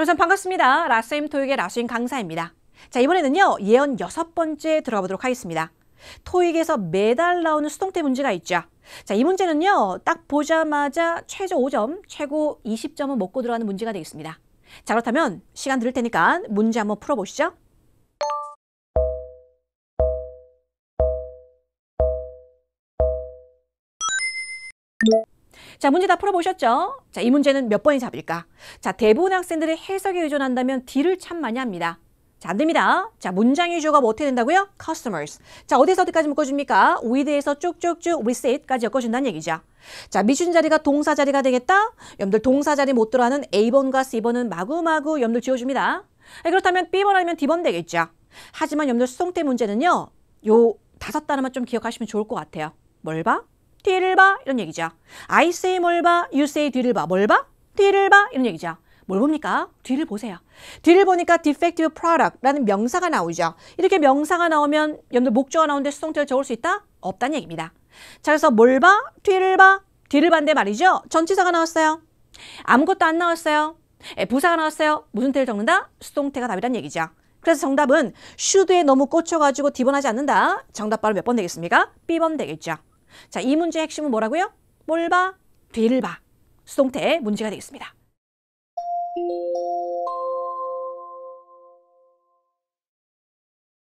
여러분 반갑습니다. 라스임 토익의 라스임 강사입니다. 자 이번에는요 예언 여섯 번째 들어가 보도록 하겠습니다. 토익에서 매달 나오는 수동태 문제가 있죠. 자, 이 문제는요. 딱 보자마자 최저 5점, 최고 20점은 먹고 들어가는 문제가 되겠습니다. 자, 그렇다면 시간 들을 테니까 문제 한번 풀어 보시죠. 자, 문제 다 풀어보셨죠? 자, 이 문제는 몇 번이 잡을까? 자, 대부분 학생들의 해석에 의존한다면 D를 참 많이 합니다. 자, 안 됩니다. 자, 문장 위주가 뭐 어떻게 된다고요? customers. 자, 어디서 어디까지 묶어줍니까? with에서 쭉쭉쭉 reset까지 엮어준다는 얘기죠. 자, 미준 자리가 동사 자리가 되겠다? 염들 동사 자리 못 들어가는 A번과 C번은 마구마구 염들 지워줍니다. 아, 그렇다면 B번 아니면 D번 되겠죠. 하지만 염들 수동태 문제는요. 요 다섯 단어만 좀 기억하시면 좋을 것 같아요. 뭘 봐? 뒤를 봐 이런 얘기죠. I say 뭘 봐, you say 뒤를 봐. 뭘 봐? 뒤를 봐 이런 얘기죠. 뭘 봅니까? 뒤를 보세요. 뒤를 보니까 defective product라는 명사가 나오죠. 이렇게 명사가 나오면 여러분들 목적어 나오는데 수동태를 적을 수 있다? 없다는 얘기입니다. 자 그래서 뭘 봐? 뒤를 봐. 뒤를 반대 말이죠. 전치사가 나왔어요. 아무것도 안 나왔어요. 예, 부사가 나왔어요. 무슨 태를 적는다? 수동태가 답이란 얘기죠. 그래서 정답은 should에 너무 꽂혀가지고 디번하지 않는다. 정답 바로 몇 번 되겠습니까? B번 되겠죠. 자, 이 문제의 핵심은 뭐라고요? 뭘 봐? 뒤를 봐. 수동태 문제가 되겠습니다.